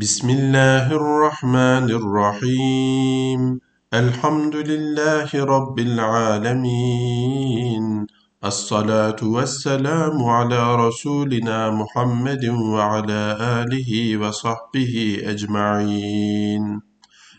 بسم الله الرحمن الرحيم الحمد لله رب العالمين الصلاة والسلام على رسولنا محمد وعلى آله وصحبه أجمعين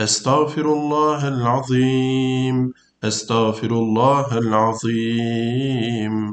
أستغفر الله العظيم أستغفر الله العظيم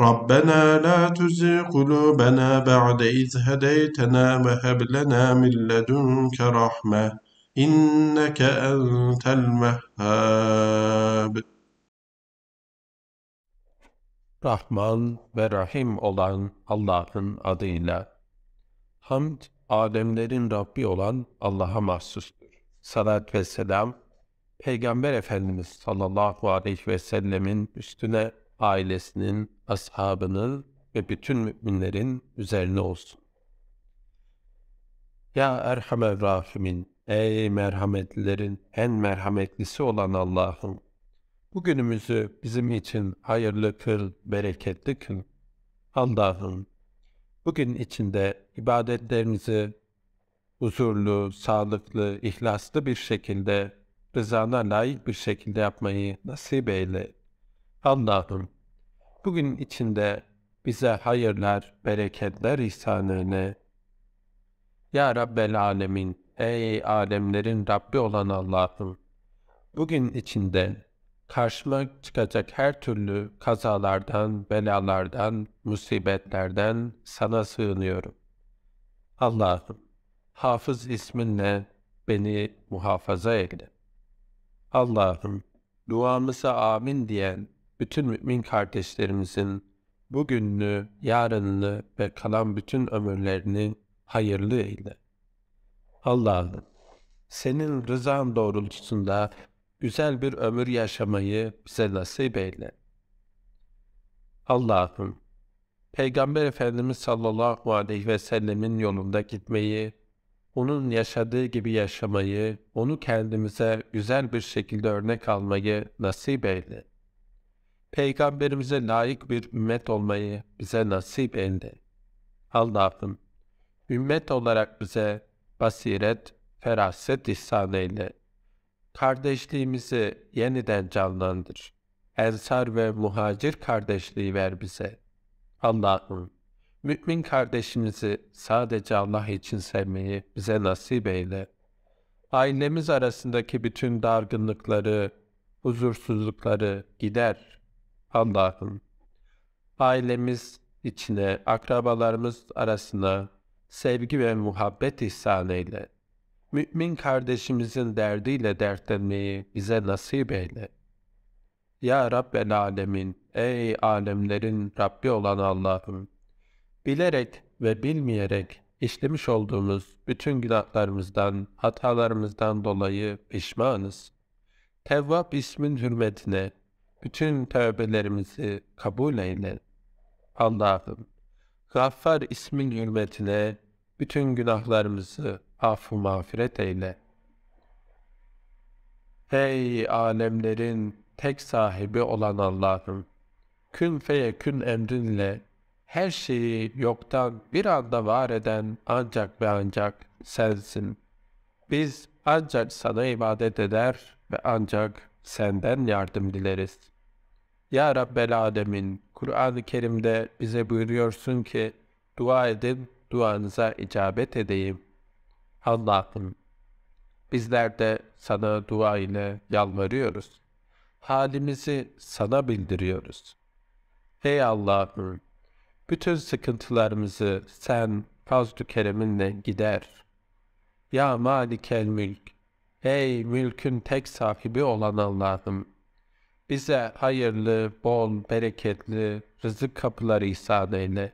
ربنا لا تزغ قلوبنا بعد إذ هديتنا وهب لنا من لدنك رحمة إنك أنت المهاب Rahman ve Rahim olan Allah'ın adıyla. Hamd, Ademlerin Rabbi olan Allah'a mahsustur. Salat ve selam, Peygamber Efendimiz sallallahu aleyhi ve sellemin üstüne ailesinin, ashabının ve bütün müminlerin üzerine olsun. Ya Erhamer Rahimin, ey merhametlilerin en merhametlisi olan Allah'ım, bugünümüzü bizim için hayırlı kıl, bereketli kıl. Allah'ım, bugün içinde ibadetlerimizi huzurlu, sağlıklı, ihlaslı bir şekilde, rızana layık bir şekilde yapmayı nasip eyle. Allah'ım bugün içinde bize hayırlar, bereketler ihsanını Ya Rabbel Alemin, ey alemlerin Rabbi olan Allah'ım bugün içinde karşıma çıkacak her türlü kazalardan, belalardan, musibetlerden sana sığınıyorum. Allah'ım, hafız isminle beni muhafaza eyle. Allah'ım, duamıza amin diyen bütün mümin kardeşlerimizin bugününü, yarınını ve kalan bütün ömürlerini hayırlı eyle. Allah'ım, senin rızan doğrultusunda güzel bir ömür yaşamayı bize nasip eyle. Allah'ım, Peygamber Efendimiz sallallahu aleyhi ve sellemin yolunda gitmeyi, onun yaşadığı gibi yaşamayı, onu kendimize güzel bir şekilde örnek almayı nasip eyle. Peygamberimize layık bir ümmet olmayı bize nasip eyle. Allah'ım, ümmet olarak bize basiret, feraset ihsan eyle. Kardeşliğimizi yeniden canlandır. Ensar ve muhacir kardeşliği ver bize. Allah'ım, mümin kardeşimizi sadece Allah için sevmeyi bize nasip eyle. Ailemiz arasındaki bütün dargınlıkları, huzursuzlukları gider. Allah'ım ailemiz içine, akrabalarımız arasına sevgi ve muhabbet ihsan eyle. Mümin kardeşimizin derdiyle dertlenmeyi bize nasip eyle. Ya Rabbel Alemin, ey alemlerin Rabbi olan Allah'ım, bilerek ve bilmeyerek işlemiş olduğumuz bütün günahlarımızdan, hatalarımızdan dolayı pişmanız. Tevvab ismin hürmetine bütün tövbelerimizi kabul eyle. Allah'ım, Gaffar ismin hürmetine bütün günahlarımızı affı mağfiret eyle. Hey alemlerin tek sahibi olan Allah'ım, kün feye kün emrinle her şeyi yoktan bir anda var eden ancak ve ancak sensin. Biz ancak sana ibadet eder ve ancak senden yardım dileriz. Ya Rabbel Alemin, Kur'an-ı Kerim'de bize buyuruyorsun ki, dua edin, duanıza icabet edeyim. Allah'ım, bizler de sana dua ile yalvarıyoruz. Halimizi sana bildiriyoruz. Ey Allah'ım, bütün sıkıntılarımızı sen fazl-ı kereminle gider. Ya malikel mülk, ey mülkün tek sahibi olan Allah'ım, bize hayırlı, bol, bereketli rızık kapıları ihsan eyle.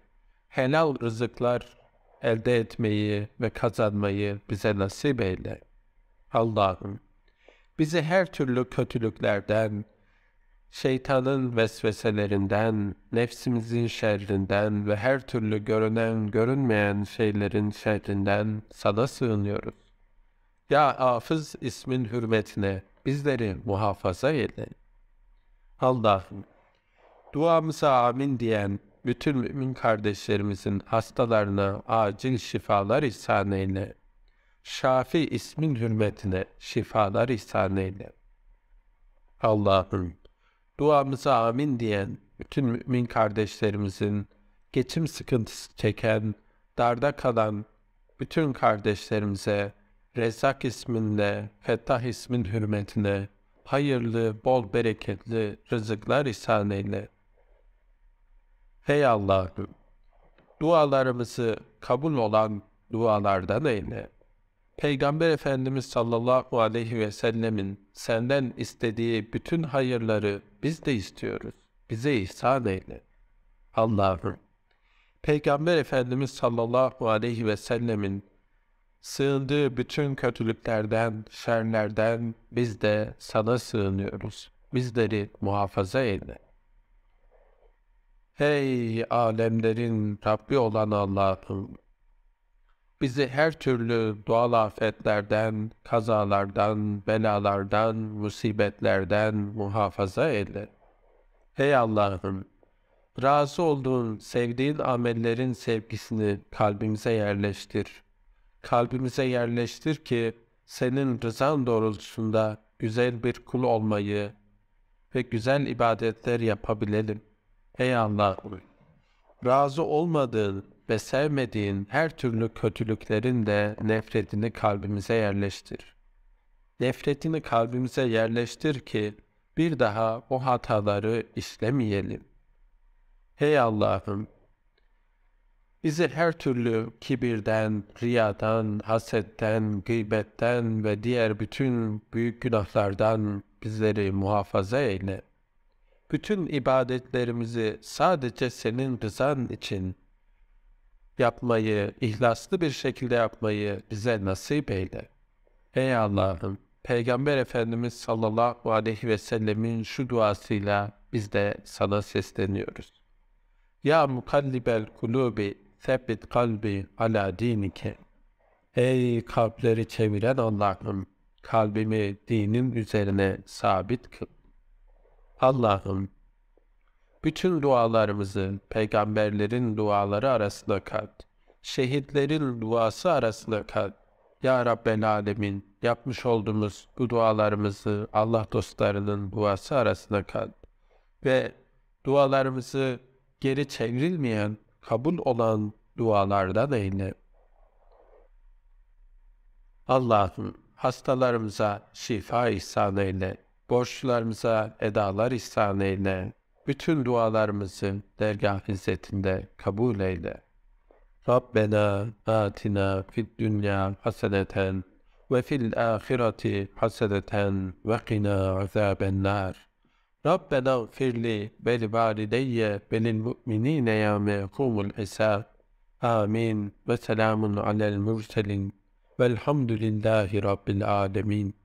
Helal rızıklar elde etmeyi ve kazanmayı bize nasip eyle. Allah'ım bizi her türlü kötülüklerden, şeytanın vesveselerinden, nefsimizin şerrinden ve her türlü görünen, görünmeyen şeylerin şerrinden sana sığınıyoruz. Ya Afız ismin hürmetine bizleri muhafaza eyle. Allah'ım duamıza amin diyen bütün mümin kardeşlerimizin hastalarına acil şifalar ihsan eyle. Şafi ismin hürmetine şifalar ihsan eyle. Allah'ım duamıza amin diyen bütün mümin kardeşlerimizin geçim sıkıntısı çeken, darda kalan bütün kardeşlerimize Rezak isminle, Fettah ismin hürmetine hayırlı, bol bereketli rızıklar ihsan eyle. Ey Allah'ım! Dualarımızı kabul olan dualardan eyle. Peygamber Efendimiz sallallahu aleyhi ve sellemin senden istediği bütün hayırları biz de istiyoruz. Bize ihsan eyle. Allah'ım! Peygamber Efendimiz sallallahu aleyhi ve sellemin Sığındığı bütün kötülüklerden, şerlerden biz de sana sığınıyoruz. Bizleri muhafaza eyle. Hey alemlerin Rabbi olan Allah'ım! Bizi her türlü doğal afetlerden, kazalardan, belalardan, musibetlerden muhafaza eyle. Hey Allah'ım! Razı olduğun, sevdiğin amellerin sevgisini kalbimize yerleştir kalbimize yerleştir ki senin rızan doğrultusunda güzel bir kul olmayı ve güzel ibadetler yapabilelim. Ey Allah! Razı olmadığın ve sevmediğin her türlü kötülüklerin de nefretini kalbimize yerleştir. Nefretini kalbimize yerleştir ki bir daha o hataları işlemeyelim. Hey Allah'ım! bizi her türlü kibirden, riyadan, hasetten, gıybetten ve diğer bütün büyük günahlardan bizleri muhafaza eyle. Bütün ibadetlerimizi sadece senin rızan için yapmayı, ihlaslı bir şekilde yapmayı bize nasip eyle. Ey Allah'ım, Peygamber Efendimiz sallallahu aleyhi ve sellemin şu duasıyla biz de sana sesleniyoruz. Ya mukallibel kulubi Sebbit kalbi ala dinike. Ey kalpleri çeviren Allah'ım, kalbimi dinin üzerine sabit kıl. Allah'ım, bütün dualarımızı peygamberlerin duaları arasında kat. Şehitlerin duası arasında kat. Ya Rabbel Alemin, yapmış olduğumuz bu dualarımızı Allah dostlarının duası arasında kat. Ve dualarımızı geri çevrilmeyen kabul olan dualardan eyle. Allah'ım hastalarımıza şifa ihsan eyle, borçlarımıza edalar ihsan eyle, bütün dualarımızı dergah izzetinde kabul eyle. Rabbena atina fid dünya haseneten ve fil ahireti haseneten ve qina azabennar. ربنا اغفر لي ولوالدي وللمؤمنين يوم يقوم الحساب آمين وسلام على المرسلين والحمد لله رب العالمين